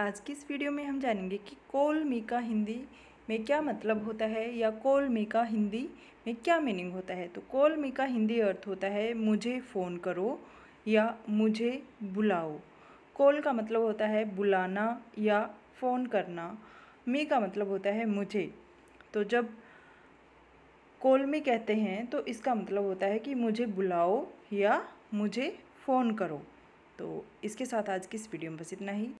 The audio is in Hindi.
आज की इस वीडियो में हम जानेंगे कि कोल मी का हिंदी में क्या मतलब होता है या कोल मी का हिंदी में क्या मीनिंग होता है तो कोल मी का हिंदी अर्थ होता है मुझे फ़ोन करो या मुझे बुलाओ कोल का मतलब होता है बुलाना या फ़ोन करना मी का मतलब होता है मुझे तो जब कोल मी कहते हैं तो इसका मतलब होता है कि मुझे बुलाओ या मुझे फ़ोन करो तो इसके साथ आज की इस वीडियो में बस इतना ही